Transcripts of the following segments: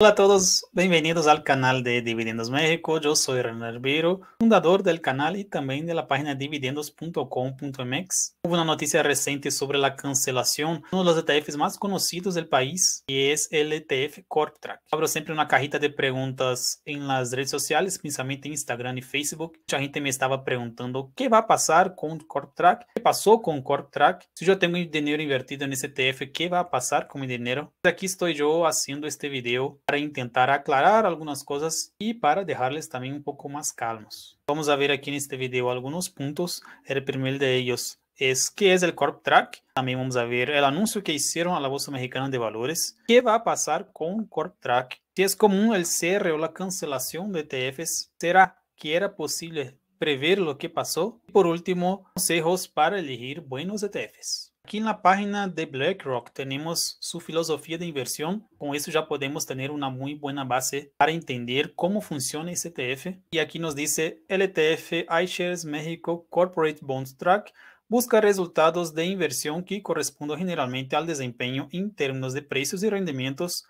Hola a todos, bienvenidos al canal de Dividendos México. Yo soy René Arbiro, fundador del canal y también de la página dividendos.com.mx. Hubo una noticia reciente sobre la cancelación de uno de los ETFs más conocidos del país, que es el ETF CorpTrack. Abro siempre una cajita de preguntas en las redes sociales, principalmente en Instagram y Facebook. Mucha gente me estaba preguntando qué va a pasar con CorpTrack, qué pasó con CorpTrack. Si yo tengo dinero invertido en ese ETF, ¿qué va a pasar con mi dinero? Aquí estoy yo haciendo este video para intentar aclarar algunas cosas y para dejarles también un poco más calmos. Vamos a ver aquí en este video algunos puntos. El primer de ellos es qué es el Corp Track. También vamos a ver el anuncio que hicieron a la Bolsa Mexicana de Valores. ¿Qué va a pasar con Corp Track? Si es común el cierre o la cancelación de ETFs, ¿será que era posible prever lo que pasó? Y por último, consejos para elegir buenos ETFs. Aquí en la página de BlackRock tenemos su filosofía de inversión. Con eso ya podemos tener una muy buena base para entender cómo funciona ese ETF. Y aquí nos dice LTF e iShares México Corporate Bond Track busca resultados de inversión que correspondan generalmente al desempeño en términos de precios y rendimientos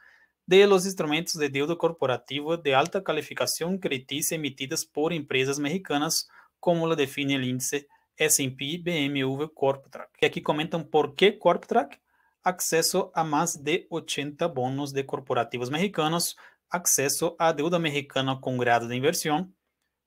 de los instrumentos de deuda corporativa de alta calificación crediticia emitidas por empresas mexicanas, como lo define el índice S&P, BMW, CorpTrack. E aqui comentam por que CorpTrack? Acesso a mais de 80 bônus de corporativos mexicanos, acesso à deuda americana com grado de inversão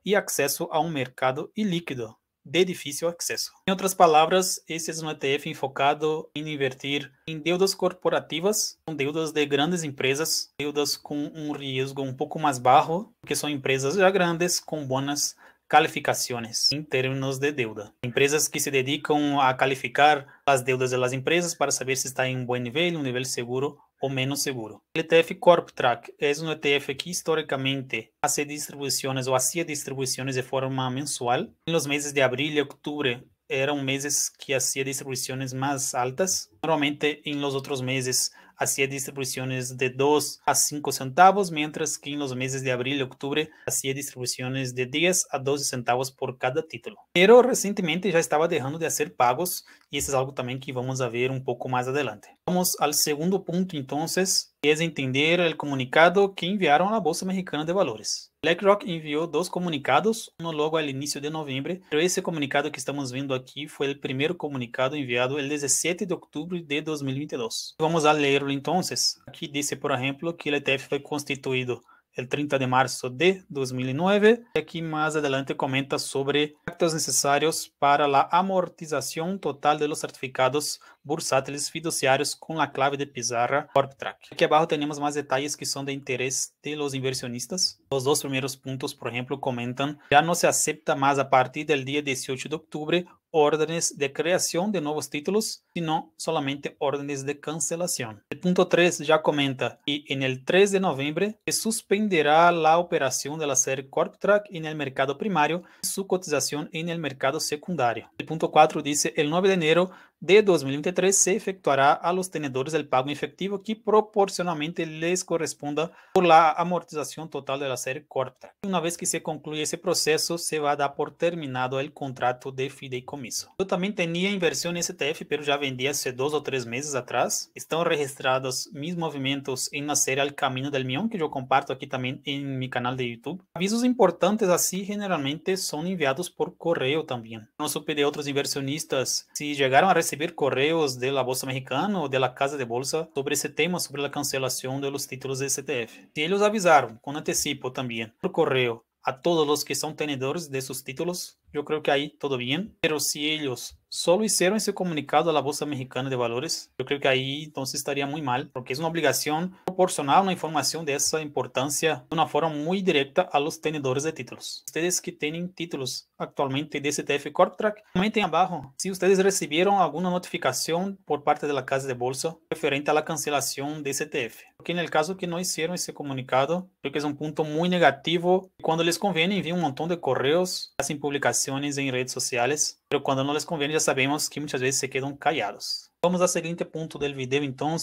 e acesso a um mercado ilíquido de difícil acesso. Em outras palavras, esse é um ETF enfocado em invertir em deudas corporativas, com deudas de grandes empresas, deudas com um risco um pouco mais baixo, porque são empresas já grandes com boas calificaciones en em términos de deuda. Empresas que se dedican a calificar las deudas de las empresas para saber si está en em un um buen nivel, un um nivel seguro o menos seguro. El ETF CorpTrack es un um ETF que históricamente hace distribuciones o hacía distribuciones de forma mensual. En em los meses de abril y e octubre eran meses que hacía distribuciones más altas. Normalmente en los otros meses hacía distribuciones de 2 a 5 centavos, mientras que en los meses de abril y octubre hacía distribuciones de 10 a 12 centavos por cada título. Pero recientemente ya estaba dejando de hacer pagos y eso es algo también que vamos a ver un poco más adelante. Vamos al segundo punto entonces, entender o comunicado que enviaram à Bolsa Americana de Valores. BlackRock enviou dois comunicados, um logo ao início de novembro. Esse comunicado que estamos vendo aqui foi o primeiro comunicado enviado el 17 de outubro de 2022. Vamos a leerlo então. Aqui diz, por exemplo, que o ETF foi constituído el 30 de marzo de 2009. Aquí más adelante comenta sobre actos necesarios para la amortización total de los certificados bursátiles fiduciarios con la clave de pizarra CorpTrack. Aquí abajo tenemos más detalles que son de interés de los inversionistas. Los dos primeros puntos, por ejemplo, comentan, ya no se acepta más a partir del día 18 de octubre órdenes de creación de nuevos títulos, sino solamente órdenes de cancelación. El punto 3 ya comenta, y en el 3 de noviembre se suspenderá la operación de la serie CorpTrack en el mercado primario y su cotización en el mercado secundario. El punto 4 dice, el 9 de enero de 2023 se efectuará a los tenedores o pago efectivo que proporcionalmente les corresponda por la amortización total de la serie corta. Una vez que se concluye ese proceso, se va a dar por terminado el contrato de fideicomiso. Yo también tenía inversión en STF, pero ya vendí hace dos o tres meses atrás. Están registrados mis movimientos en la serie Al Camino del Millón, que yo comparto aquí también en mi canal de YouTube. Avisos importantes así generalmente son enviados por correo también. No supe de otros inversionistas si llegaron a recibir receber correos de la Bolsa Americana ou de la Casa de Bolsa sobre esse tema, sobre a cancelação dos títulos de CTF. Se eles avisaram com antecipo também por correio a todos os que são tenedores desses títulos, Yo creo que ahí todo bien, pero si ellos solo hicieron ese comunicado a la Bolsa Mexicana de Valores, yo creo que ahí entonces estaría muy mal, porque es una obligación proporcionar una información de esa importancia de una forma muy directa a los tenedores de títulos. Ustedes que tienen títulos actualmente de CTF CorpTrack, comenten abajo si ustedes recibieron alguna notificación por parte de la Casa de Bolsa referente a la cancelación de CTF. porque no caso que não hicieron esse comunicado, porque que um ponto muito negativo. quando eles conviene, enviam um montão de correios, fazem publicações, em redes sociais, mas quando não les conviene, já sabemos que muitas vezes se quedam callados. Vamos seguinte ponto do vídeo, então,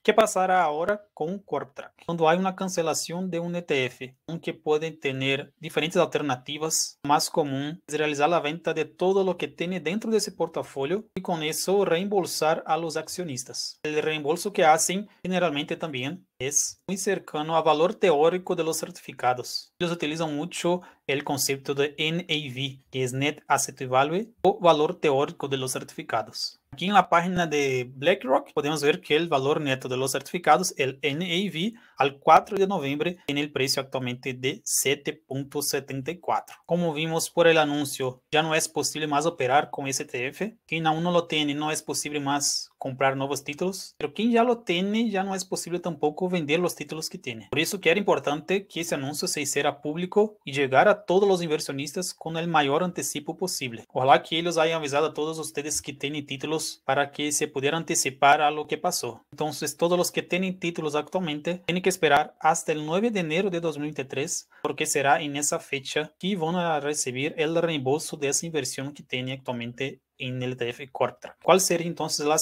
que passará agora com o CorpTrack? Quando há uma cancelação de um ETF, aunque podem ter diferentes alternativas, mais comum é realizar a venda de todo o que tem dentro de ese portafolio com isso reembolsar a los accionistas. O reembolso que hacen generalmente também é muito cercano a valor teórico de los certificados. Eles utilizam muito o conceito de NAV, que é Net Asset Value, o valor teórico de los certificados. Aqui na página de BlackRock podemos ver que o valor neto de los certificados, o NAV, al 4 de novembro, tem o preço atualmente de 7.74. Como vimos por el anúncio, já não é possível mais operar esse STF. quem ainda não lo tem, não é possível mais. comprar nuevos títulos, pero quien ya lo tiene ya no es posible tampoco vender los títulos que tiene. Por eso que era importante que ese anuncio se hiciera público y llegara a todos los inversionistas con el mayor anticipo posible. Ojalá que ellos hayan avisado a todos ustedes que tienen títulos para que se pudiera anticipar a lo que pasó. Entonces todos los que tienen títulos actualmente tienen que esperar hasta el 9 de enero de 2023 porque será en esa fecha que van a recibir el reembolso de esa inversión que tienen actualmente en el DF corta. ¿Cuál sería entonces la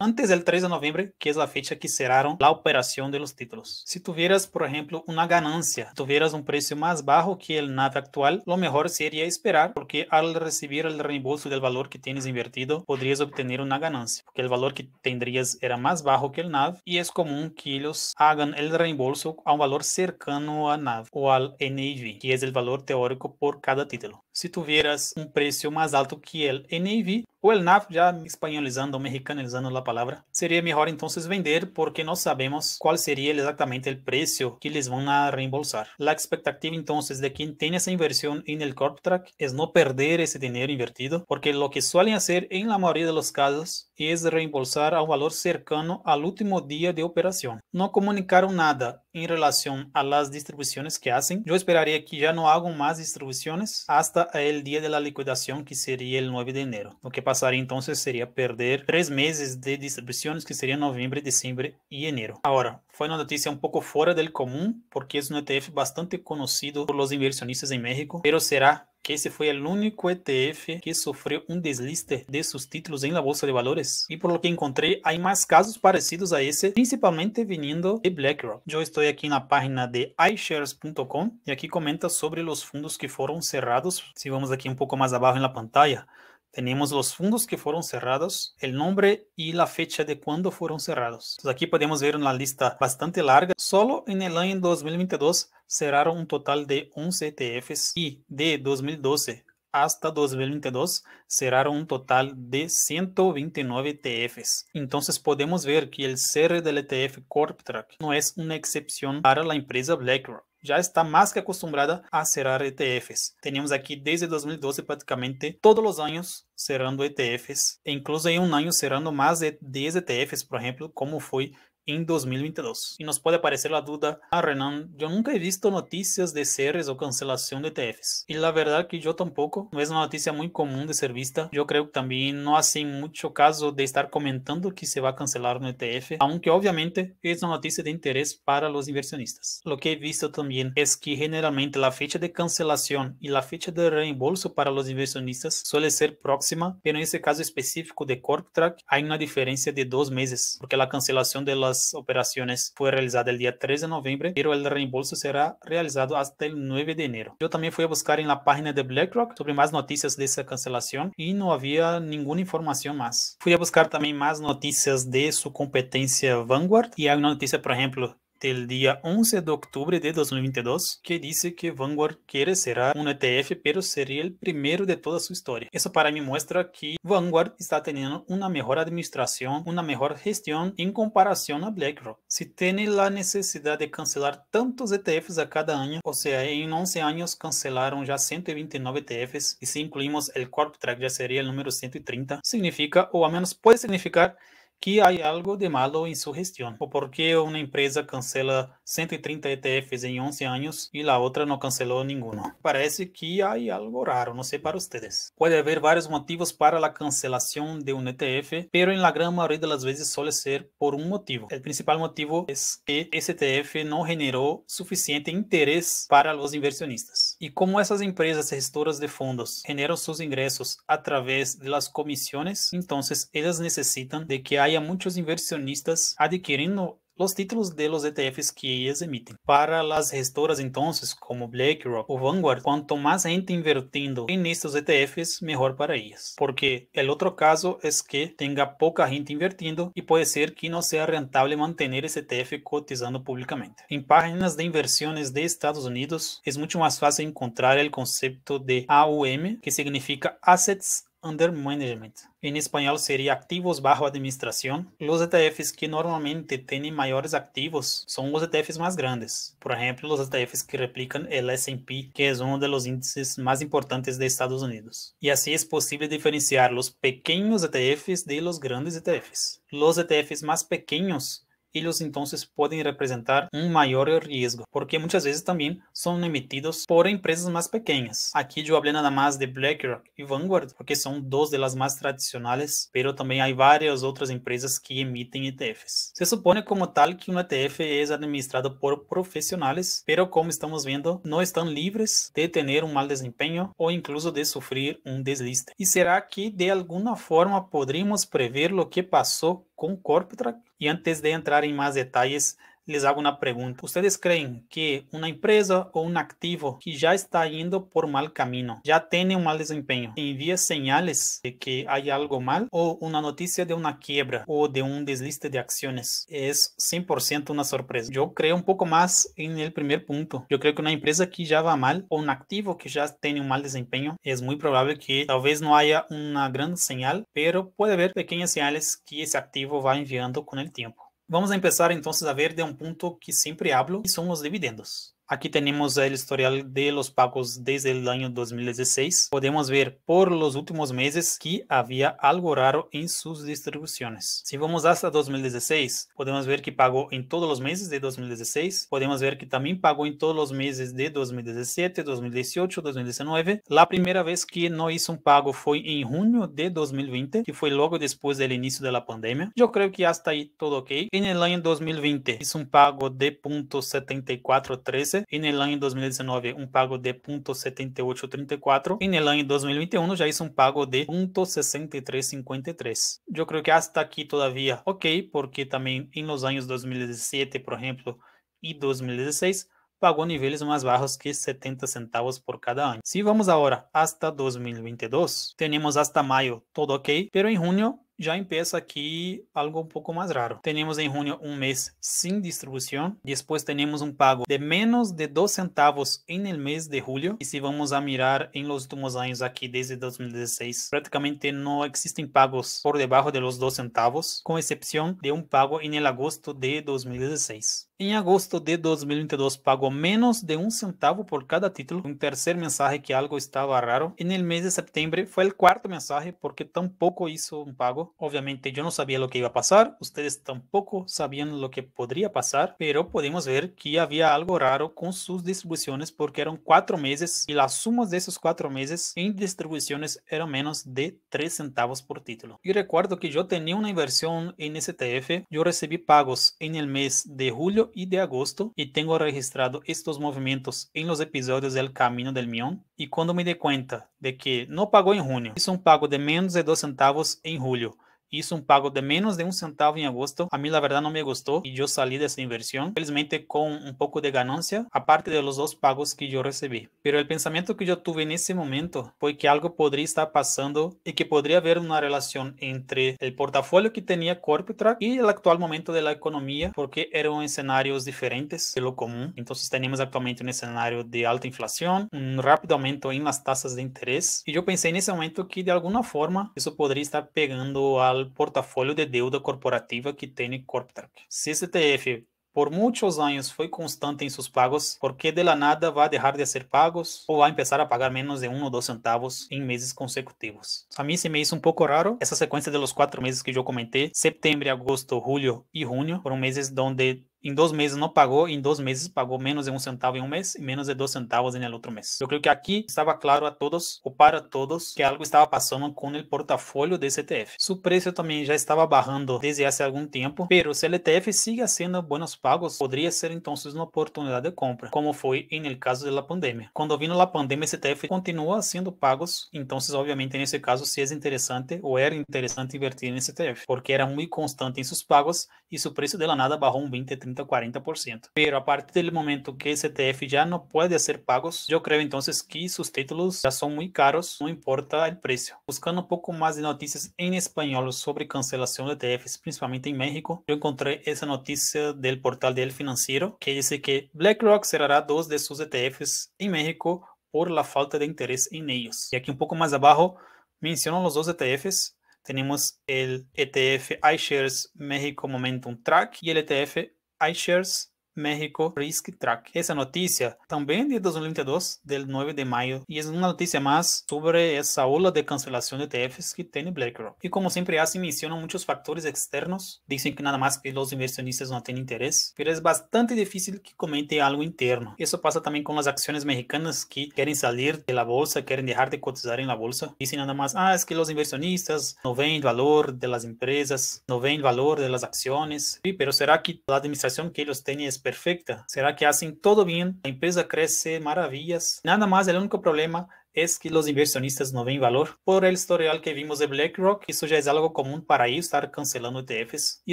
antes do 3 de novembro, que é a fecha que cerraram a operação dos títulos. Se Si tuvieras, por uma ganância, tu tuvieras um preço mais baixo que o NAV actual, O melhor seria esperar porque al receber o reembolso do valor que tienes invertido, podrías obter uma ganância, porque o valor que tendrías era mais baixo que o NAV e é comum que eles hagan o reembolso a um valor cercano a NAV ou ao NAV, que é o valor teórico por cada título se tu viras um preço mais alto que o NAV, O El NAF, ya españolizando, mexicanizando la palabra, sería mejor entonces vender porque no sabemos cuál sería exactamente el precio que les van a reembolsar. La expectativa entonces de quien tiene esa inversión en el CorpTrack es no perder ese dinero invertido, porque lo que suelen hacer en la mayoría de los casos es reembolsar a un valor cercano al último día de operación. No comunicaron nada en relación a las distribuciones que hacen. Yo esperaría que ya no hagan más distribuciones hasta el día de la liquidación, que sería el 9 de enero. Lo que passaria então seria perder três meses de distribuições que seriam novembro, dezembro e enero. Agora, foi uma notícia um pouco fora del comum, porque é um ETF bastante conhecido por los inversionistas em México, Mas será que esse foi o único ETF que sofreu um desliste de seus títulos em la bolsa de valores. E por lo que encontrei, há mais casos parecidos a esse, principalmente vindo de BlackRock. Eu estou aqui na página de iShares.com e aqui comenta sobre os fundos que foram cerrados. Se vamos aqui um pouco mais abaixo na pantalla, Tenemos los fondos que fueron cerrados, el nombre y la fecha de cuando fueron cerrados. aquí podemos ver una lista bastante larga. Solo en el año 2022 cerraron un total de 11 ETFs y de 2012 hasta 2022 cerraron un total de 129 ETFs. Entonces podemos ver que el cierre del ETF CorpTrack no es una excepción para la empresa BlackRock. já está mais que acostumbrada a cerrar ETFs. Temos aqui desde 2012 praticamente todos os anos cerrando ETFs, e incluso um ano serando cerrando de 10 ETFs, por exemplo, como foi em 2022. y nos puede aparecer la duda ah Renan, yo nunca he visto noticias de series o cancelación de ETFs. y la verdad que yo tampoco, no es una noticia muy común de ser vista. yo creo que también no há mucho caso de estar comentando que se va a cancelar un ETF, aunque obviamente es una noticia de interés para los inversionistas. Lo que he visto también es que generalmente la fecha de cancelación y la fecha de reembolso para los inversionistas suele ser próxima, pero en este caso específico de Corptrack, hay una diferencia de dos meses, porque la cancelación de las operaciones fue realizada el día 3 de noviembre, pero el reembolso será realizado hasta el 9 de enero. Yo también fui a buscar en la página de BlackRock sobre más noticias de esa cancelación y no había ninguna información más. Fui a buscar también más noticias de su competencia Vanguard y hay una noticia, por ejemplo, del día 11 de octubre de 2022 que dice que Vanguard quiere será un ETF, pero sería el primero de toda su historia. Eso para mí muestra que Vanguard está teniendo una mejor administración, una mejor gestión en comparación a BlackRock. Si tiene la necesidad de cancelar tantos ETFs a cada año, o sea, en 11 años cancelaron ya 129 ETFs y si incluimos el Corp Track ya sería el número 130, significa o al menos puede significar que há algo de malo em sua gestão. por que uma empresa cancela 130 ETFs em 11 anos e a outra não cancelou nenhuma. Parece que há algo raro, não sei para vocês. Pode haver vários motivos para a cancelação de um ETF, pero em la gran maioria das vezes suele ser por um motivo. O principal motivo é que esse ETF não generou suficiente interesse para os inversionistas. E como essas empresas gestoras de fundos generam seus ingressos através das comissões, então elas necessitam de que há hay a muchos inversionistas adquirindo os títulos de los ETFs que eles emitem. Para as gestoras então, como BlackRock ou Vanguard, quanto mais gente invirtiendo em estes ETFs, melhor para eles. Porque o outro caso es é que tenha poca gente invirtiendo e pode ser que não seja rentável manter esse ETF cotizando públicamente. Em páginas de inversões de Estados Unidos es é muito mais fácil encontrar o conceito de AUM, que significa Assets Under Management. Em espanhol seria ativos bajo administração. Os ETFs que normalmente têm maiores ativos são os ETFs mais grandes. Por exemplo, os ETFs que replicam o S&P, que é um dos índices mais importantes dos Estados Unidos. E assim é possível diferenciar os pequenos ETFs de los grandes ETFs. Os ETFs mais pequenos eles então podem representar um maior risco, porque muitas vezes também são emitidos por empresas mais pequenas. Aqui eu falei nada mais de BlackRock e Vanguard, porque são duas delas mais tradicionais, pero também há várias outras empresas que emitem ETFs. Se supõe como tal que um ETF é administrado por profissionais, pero como estamos vendo, não estão livres de ter um mal desempenho ou incluso de sofrer um desliste. E será que de alguma forma poderíamos prever o que passou com o corpo e antes de entrar em mais detalhes les hago una pregunta. ¿Ustedes creen que una empresa o un activo que ya está yendo por mal camino, ya tiene un mal desempeño, envía señales de que hay algo mal o una noticia de una quiebra o de un desliste de acciones? Es 100% una sorpresa. Yo creo un poco más en el primer punto. Yo creo que una empresa que ya va mal o un activo que ya tiene un mal desempeño, es muy probable que tal vez no haya una gran señal, pero puede haber pequeñas señales que ese activo va enviando con el tiempo. Vamos a empezar entonces a ver de un punto que siempre hablo, y son los dividendos. Aquí tenemos el historial de los pagos desde el año 2016. Podemos ver por los últimos meses que había algo raro en sus distribuciones. Si vamos hasta 2016, podemos ver que pagó en todos los meses de 2016. Podemos ver que también pagó en todos los meses de 2017, 2018, 2019. La primera vez que no hizo un pago fue en junio de 2020, que fue luego después del inicio de la pandemia. Yo creo que hasta ahí todo ok. En el año 2020 hizo un pago de 0.7413 2015 e Nelan em 2019 um pago de 0.7834 e Nelan em 2021 já é um pago de 0.6353. Eu creio que até aqui todavia ok, porque também em nos anos 2017, por exemplo, e 2016 pagou níveis mais baixos que 70 centavos por cada ano. Se vamos agora até 2022, temos até maio todo ok, pero em junho já empieza aqui algo um pouco mais raro. Temos em junho um mês sem distribuição. Después temos um pago de menos de 2 centavos em el mês de julho. E se vamos a mirar em los últimos años aqui desde 2016, prácticamente não existen pagos por debajo de los 2 centavos, con excepción de un pago en el agosto de 2016. Em agosto de 2022 pagou menos de um centavo por cada título. Um terceiro mensagem que algo estava raro. E no mês de setembro foi o quarto mensagem porque tampouco isso um pago. obviamente yo no sabía lo que iba a pasar, ustedes tampoco sabían lo que podría pasar, pero podemos ver que había algo raro con sus distribuciones porque eran cuatro meses y las sumas de esos cuatro meses en distribuciones eran menos de 3 centavos por título. Y recuerdo que yo tenía una inversión en STF, yo recibí pagos en el mes de julio y de agosto y tengo registrado estos movimientos en los episodios del Camino del Mion E quando me dei conta de que pagou em en isso é um pago de menos de 2 centavos em julho hizo un pago de menos de un centavo en agosto. A mí la verdad no me gustó y yo salí de esa inversión, felizmente con un poco de ganancia, aparte de los dos pagos que yo recibí. Pero el pensamiento que yo tuve en ese momento fue que algo podría estar pasando y que podría haber una relación entre el portafolio que tenía Corptrack y el actual momento de la economía, porque eran escenarios diferentes de lo común. Entonces tenemos actualmente un escenario de alta inflación, un rápido aumento en las tasas de interés y yo pensé en ese momento que de alguna forma eso podría estar pegando al portafolio de deuda corporativa que tem Corptrak. Se CTF por muitos anos foi constante em seus pagos, porque de la nada vai deixar de ser pagos ou vai começar a pagar menos de um ou dois centavos em meses consecutivos. A mim se me hizo um pouco raro essa sequência de los quatro meses que eu comentei, setembro, agosto, julho e junho, foram meses onde em dois meses não pagou, em dois meses pagou menos de um centavo em um mês e menos de dois centavos em outro mês. Eu creio que aqui estava claro a todos, ou para todos, que algo estava passando com o portafólio desse ETF. Su preço também já estava barrando desde há algum tempo, pero se o ETF sigue sendo bons pagos, poderia ser então uma oportunidade de compra, como foi em caso da pandemia. Quando vindo a pandemia, esse ETF continua sendo pagos, então obviamente nesse caso se é interessante ou era interessante invertir nesse ETF, porque era muito constante em seus pagos e o preço dela nada barrou um 20, 30 40%. Pero a partir del momento que ese ETF ya no puede hacer pagos, yo creo entonces que sus títulos ya son muy caros, no importa el precio. Buscando un poco más de noticias en español sobre cancelación de ETFs, principalmente en México, yo encontré esa noticia del portal del financiero que dice que BlackRock cerrará dos de sus ETFs en México por la falta de interés en ellos. Y aquí un poco más abajo mencionan los dos ETFs. Tenemos el ETF iShares México Momentum Track y el ETF iShares México Risk Track. Esa noticia también de 2022, del 9 de mayo, y es una noticia más sobre esa ola de cancelación de ETFs que tiene BlackRock. Y como siempre hace, mencionan muchos factores externos, dicen que nada más que los inversionistas no tienen interés, pero es bastante difícil que comente algo interno. Eso pasa también con las acciones mexicanas que quieren salir de la bolsa, quieren dejar de cotizar en la bolsa. Dicen nada más, ah, es que los inversionistas no ven valor de las empresas, no ven valor de las acciones. Sí, pero ¿será que la administración que ellos tienen es perfecta? ¿Será que hacen todo bien? La empresa crece maravillas. Nada más, el único problema es que los inversionistas no ven valor. Por el historial que vimos de BlackRock, eso ya es algo común para ellos estar cancelando ETFs. Y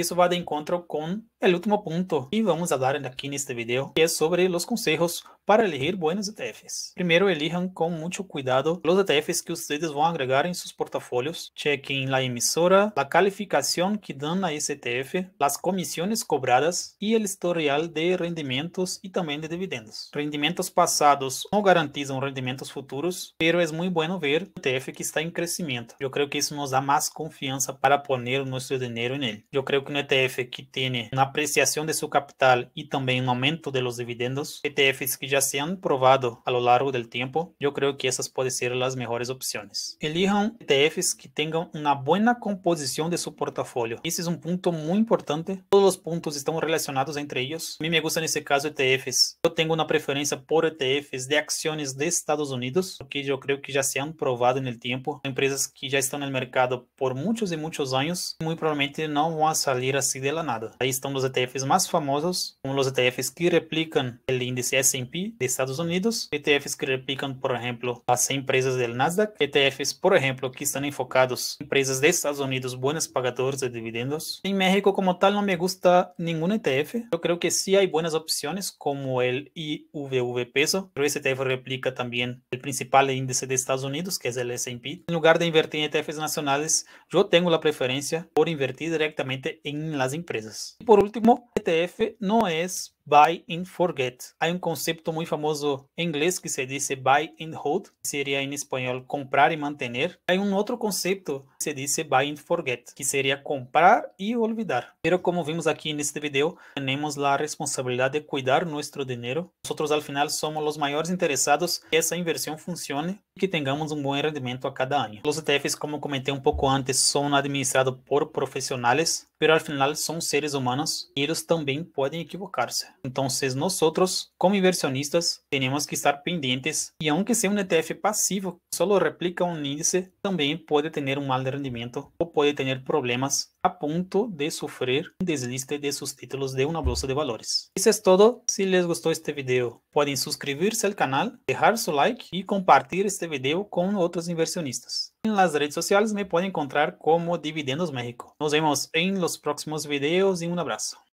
eso va de encuentro con el último punto. Y vamos a dar aquí en este video, que es sobre los consejos para elegir buenos ETFs. Primeiro, elijam com muito cuidado os ETFs que vocês vão agregar em seus portafolios. Chequem a emissora, a calificación que dão a esse ETF, as comissões cobradas e o historial de rendimentos e também de dividendos. Rendimentos passados não garantizam rendimentos futuros, pero é muito bueno ver um ETF que está em crescimento. Eu creio que isso nos dá mais confiança para poner o nosso dinheiro nele. Eu creio que um ETF que tem uma apreciação de seu capital e também um aumento de los dividendos, ETFs que já se han probado a lo largo del tiempo, yo creo que esas pueden ser las mejores opciones. Elijan ETFs que tengan una buena composición de su portafolio. Ese es un punto muy importante. Todos los puntos están relacionados entre ellos. A mí me gusta en este caso ETFs. Yo tengo una preferencia por ETFs de acciones de Estados Unidos, que yo creo que ya se han probado en el tiempo. Empresas que ya están en el mercado por muchos y muchos años, muy probablemente no van a salir así de la nada. Ahí están los ETFs más famosos, como los ETFs que replican el índice S&P de Estados Unidos, ETFs que replicam, por exemplo, as 100 empresas do Nasdaq, ETFs, por exemplo, que estão enfocados em empresas dos Estados Unidos boas pagadoras de dividendos. Em México, como tal, não me gusta nenhum ETF. Eu creio que sim, há boas opções, como o IVV peso, Mas esse ETF replica também o principal índice de Estados Unidos, que é o S&P. Em lugar de invertir em ETFs nacionais, eu tenho a preferência por invertir diretamente em las empresas. E por último, ETF não é buy and forget. Há um conceito muito famoso em inglês que se diz buy and hold, seria em espanhol comprar e manter. Há um outro conceito que se diz buy and forget, que seria comprar e olvidar. Mas como vimos aqui neste vídeo, temos a responsabilidade de cuidar nosso dinheiro. Nós, ao final, somos os maiores interessados que essa inversão funcione que tenhamos um bom rendimento a cada ano. Os ETFs, como comentei um pouco antes, são administrados por profissionais, mas ao final são seres humanos e eles também podem equivocar-se. Então, nós, como inversionistas, temos que estar pendentes e, aunque seja um ETF passivo, só replica um índice, também pode ter um mal rendimento ou pode ter problemas a ponto de sofrer um desliste de seus títulos de uma bolsa de valores. Isso é tudo. Se les gostou este vídeo, podem suscrever-se ao canal, deixar seu like e compartilhar este video con otros inversionistas. En las redes sociales me pueden encontrar como Dividendos México. Nos vemos en los próximos videos y un abrazo.